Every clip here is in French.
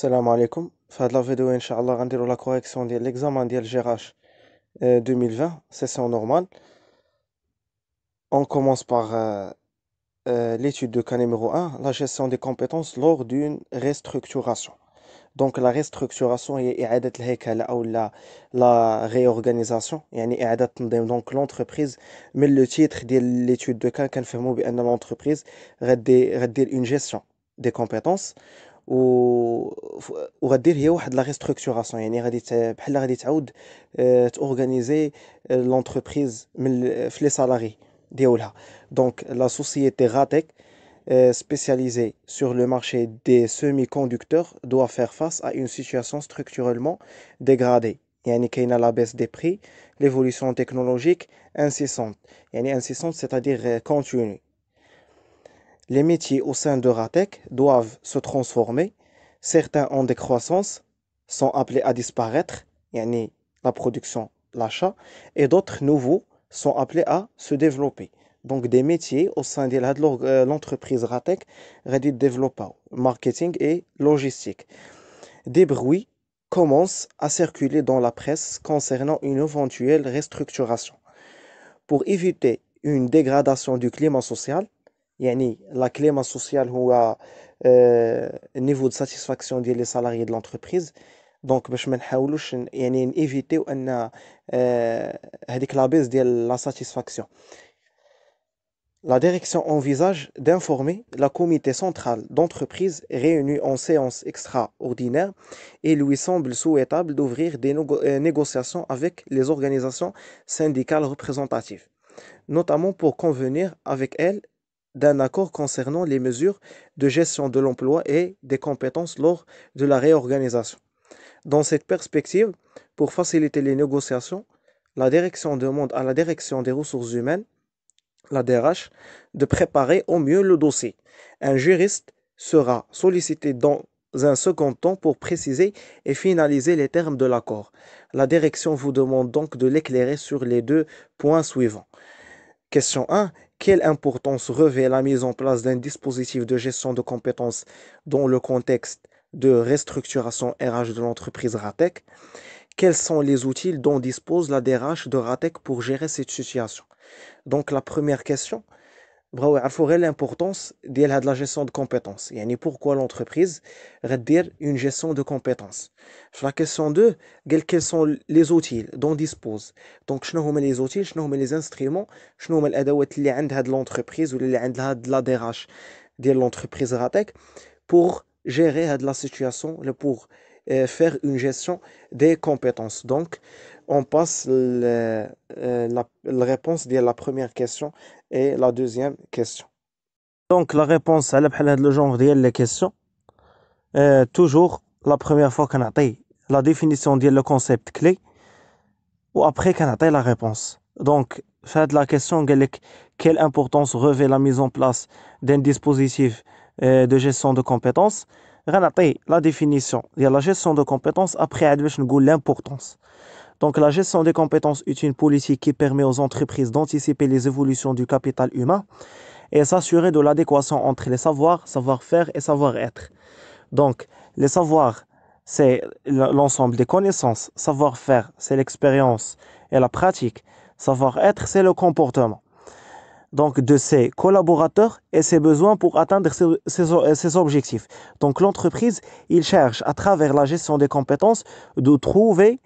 Salam alaikum, في la vidéo, فيديو ان la correction de l'examen de l'GRH 2020 session normale. on commence par l'étude de cas numéro 1 la gestion des compétences lors d'une restructuration donc la restructuration est la la réorganisation donc l'entreprise mais le titre de l'étude de cas كنفهموا بأن l'entreprise غدير une gestion des compétences و وغدير dire واحد y a يعني غادي بحال غادي تعاود تورغانيزي لونتربريز من في لي سالاري ديالها Donc la société euh, spécialisée sur le marché des semi-conducteurs doit faire face à une situation structurellement dégradée. Il y a une la baisse des prix, l'évolution technologique incessante, incessante c'est-à-dire euh, continue les métiers au sein de Ratec doivent se transformer. Certains en décroissance sont appelés à disparaître, yani la production, l'achat, et d'autres nouveaux sont appelés à se développer. Donc des métiers au sein de euh, l'entreprise Ratec, Reddit Développement, marketing et logistique. Des bruits commencent à circuler dans la presse concernant une éventuelle restructuration. Pour éviter une dégradation du climat social, يعني la cléma sociale هو النيفو دو ساتيسفاكسيون ديال لي de l'entreprise لونتربريز دونك باش ما نحاولوش يعني نيفيتيو ان euh, هذيك لا بيز ديال لا ساتيسفاكسيون La direction envisage d'informer la comité central d'entreprise réuni en séance extraordinaire et lui semble souhaitable d'ouvrir des euh, négociations avec les organisations syndicales représentatives, notamment pour convenir avec elles d'un accord concernant les mesures de gestion de l'emploi et des compétences lors de la réorganisation. Dans cette perspective, pour faciliter les négociations, la direction demande à la direction des ressources humaines, la DRH, de préparer au mieux le dossier. Un juriste sera sollicité dans un second temps pour préciser et finaliser les termes de l'accord. La direction vous demande donc de l'éclairer sur les deux points suivants. Question 1. Quelle importance revêt la mise en place d'un dispositif de gestion de compétences dans le contexte de restructuration RH de l'entreprise RATEC Quels sont les outils dont dispose la DRH de RATEC pour gérer cette situation Donc la première question, il faut l'importance de la gestion de compétences. Il pourquoi l'entreprise redire une gestion de compétences. la question 2, quels sont les outils dont dispose Donc, je ne les outils, je ne les instruments, je ne les outils de l'entreprise ou de la DRH de l'entreprise RATEC pour gérer la situation, pour euh, faire une gestion des compétences. Donc, on passe euh, la réponse de la première question et la deuxième question. Donc la réponse à le genre de la question, questions. Euh, toujours la première fois qu'on a la définition de le concept clé, ou après qu'on a la réponse. Donc, faites la question, quelle importance revêt la mise en place d'un dispositif euh, de gestion de compétences la définition de la gestion de compétences après باش l'importance donc la gestion des compétences est une politique qui permet aux entreprises d'anticiper les évolutions du capital humain et s'assurer de l'adéquation entre les savoirs, savoir-faire et savoir-être. Donc les savoirs, c'est l'ensemble des connaissances, savoir-faire, c'est l'expérience et la pratique, savoir-être, c'est le comportement. Donc de ses collaborateurs et ses besoins pour atteindre ses, ses objectifs. Donc l'entreprise, il cherche à travers la gestion des compétences de trouver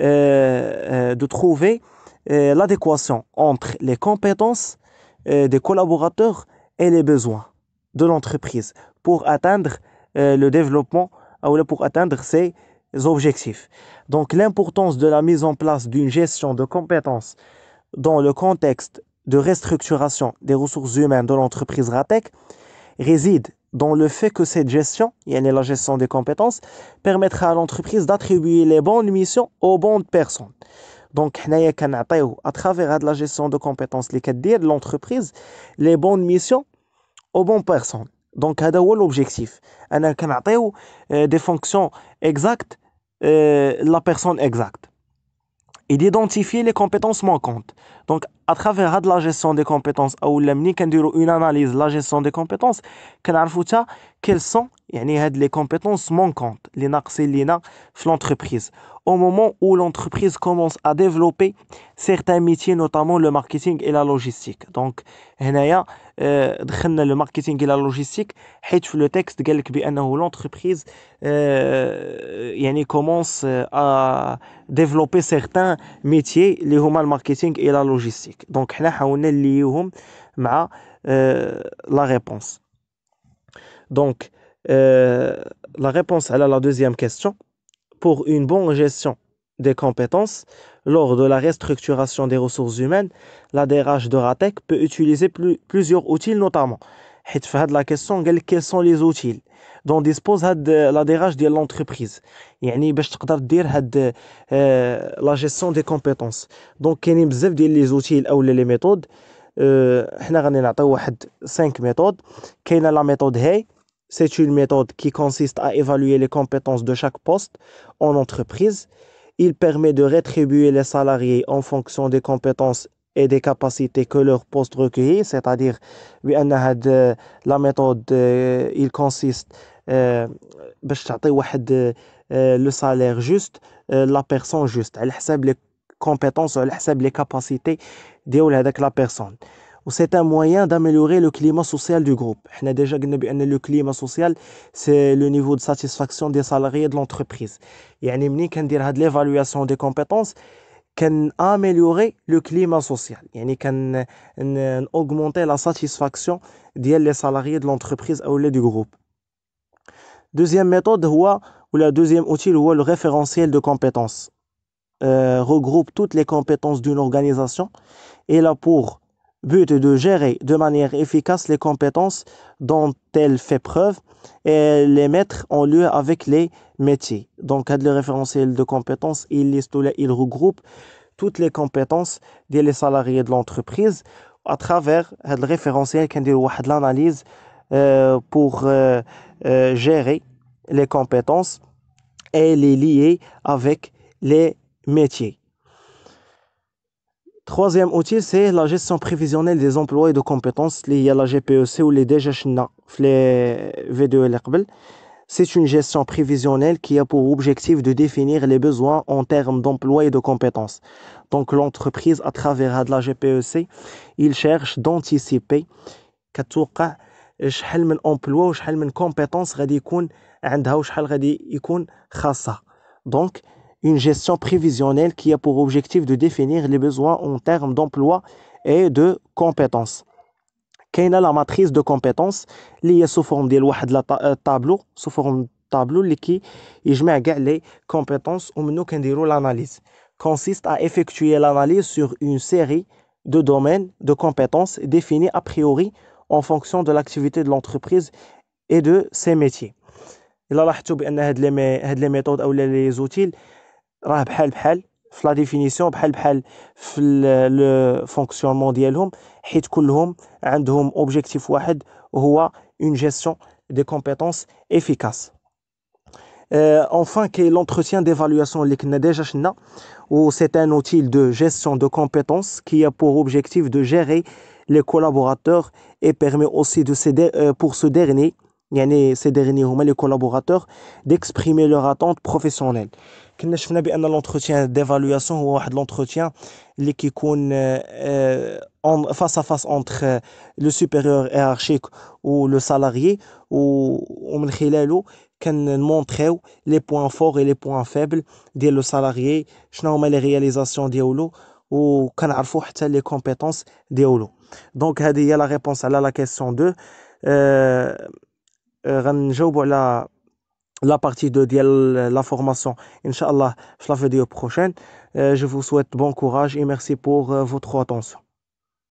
euh, euh, de trouver euh, l'adéquation entre les compétences des collaborateurs et les besoins de l'entreprise pour atteindre le développement ah, ou pour atteindre ses objectifs. Donc l'importance de la mise en place d'une gestion de compétences dans le contexte de restructuration des ressources humaines de l'entreprise RATEC réside dans le fait que cette gestion, y est la gestion des compétences, permettra à l'entreprise d'attribuer les bonnes missions aux bonnes personnes. Donc, à travers la gestion de compétences, de l'entreprise, les bonnes missions aux bonnes personnes. Donc, c'est l'objectif. Euh, des fonctions exactes, euh, la personne exacte. Et d'identifier les compétences manquantes. Donc, à travers la gestion des compétences, à اولا ملي une analyse la la gestion des compétences a حتى quels sont يعني compétences manquantes dans manquantes, au moment où l'entreprise commence à développer certains métiers, notamment le marketing et la logistique. Donc, euh, le marketing et la logistique حيت le texte قال que l'entreprise euh, commence euh, à développer certains métiers les le marketing et la logistique. Donc, la réponse. حاولنا la réponse. la réponse. دونك لا pour une bonne gestion des compétences lors de la restructuration des ressources humaines, la DRH de RATEC peut utiliser plusieurs outils, notamment il faut la question quel quels sont les outils dont dispose la direction de l'entreprise, il y a une question de la gestion des compétences donc quels sont les outils ou les méthodes, nous allons voir cinq méthodes, la méthode c'est une méthode qui consiste à évaluer les compétences de chaque poste en entreprise, il permet de rétribuer les salariés en fonction des compétences et des capacités que leur poste recueillit, c'est-à-dire la méthode, il consiste euh, le salaire juste, la personne juste, elle les compétences, elle les capacités de la personne. C'est un moyen d'améliorer le climat social du groupe. On déjà le climat social, c'est le niveau de satisfaction des salariés de l'entreprise. Et on a l'évaluation des compétences améliorer amélioré le climat social qui augmenter la satisfaction des salariés de l'entreprise au ou du groupe deuxième méthode ou la deuxième outil هو le référentiel de compétences euh، regroupe toutes les compétences d'une organisation et là pour but de gérer de manière efficace les compétences dont elle fait preuve et les mettre en lieu avec les métiers. Donc, le référentiel de compétences, il regroupe toutes les compétences des salariés de l'entreprise à travers le référentiel qui est l'analyse euh, pour euh, euh, gérer les compétences et les lier avec les métiers. Troisième outil, c'est la gestion prévisionnelle des emplois et de compétences liées à la GPEC ou les DGHNA, les V2 C'est une gestion prévisionnelle qui a pour objectif de définir les besoins en termes d'emploi et de compétences. Donc l'entreprise, à travers la GPEC, il cherche d'anticiper emploi شحال من امبلوا وشحال من كومبيتونس غادي يكون une gestion prévisionnelle qui a pour objectif de définir les besoins en termes d'emploi et de compétences. matrice matrice de qui liée sous forme de tableau, sous forme forme tableau فورم les compétences nous l'analyse. L'analyse consiste à effectuer l'analyse sur une série de domaines de compétences définis a priori en fonction de l'activité de l'entreprise et de ses métiers. Il y a des méthodes ou des outils, la définition بحال في لا ديفينيسيون بحال بحال في لو فونكسيونمون ديالهم حيت كلهم عندهم اوبجيكتيف euh, enfin l'entretien d'évaluation est c'est un outil de gestion de compétences qui a pour objectif de gérer les collaborateurs et permet aussi de euh, pour ce dernier ces derniers mois, les collaborateurs, d'exprimer leurs attentes professionnelles. Quand je fais dans l'entretien d'évaluation ou un entretien face à face entre le supérieur hiérarchique ou le salarié, ou le salarié, montre les points forts et les points faibles le salarié, je les réalisations de l'eau ou je les compétences de l'eau. Donc, il y a la réponse à la question 2. غنجاوبوا la partie 2 de la formation, Inch'Allah, je la vidéo prochaine. Euh, je vous souhaite bon courage et merci pour euh, votre attention.